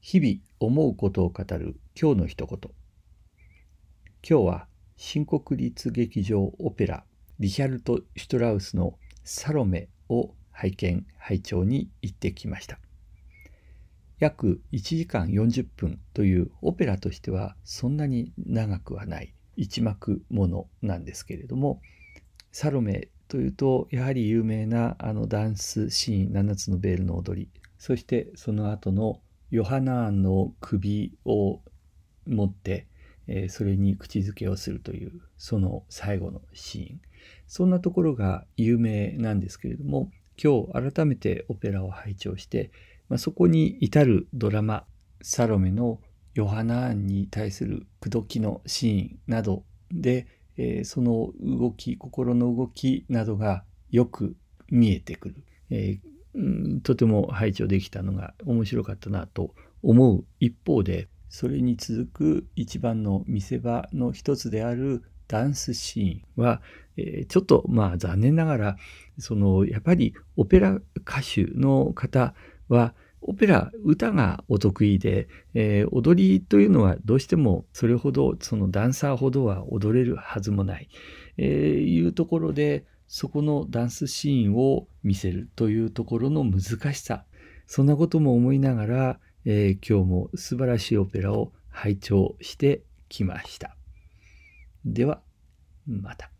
日々思うことを語る今日の一言今日は新国立劇場オペラリヒャルト・シュトラウスの「サロメ」を拝見拝聴に行ってきました約1時間40分というオペラとしてはそんなに長くはない一幕ものなんですけれども「サロメ」というとやはり有名なあのダンスシーン「七つのベールの踊り」そしてその後のヨハナーンの首を持って、えー、それに口づけをするというその最後のシーンそんなところが有名なんですけれども今日改めてオペラを拝聴して、まあ、そこに至るドラマ「サロメ」のヨハナーンに対する口説きのシーンなどで、えー、その動き心の動きなどがよく見えてくる、えー、とても拝聴できたのが面白かったなと思う一方でそれに続く一番の見せ場の一つであるダンスシーンは、えー、ちょっとまあ残念ながらそのやっぱりオペラ歌手の方はオペラ歌がお得意で、えー、踊りというのはどうしてもそれほどそのダンサーほどは踊れるはずもない、えー、いうところでそこのダンスシーンを見せるというところの難しさそんなことも思いながら、えー、今日も素晴らしいオペラを拝聴してきましたではまた。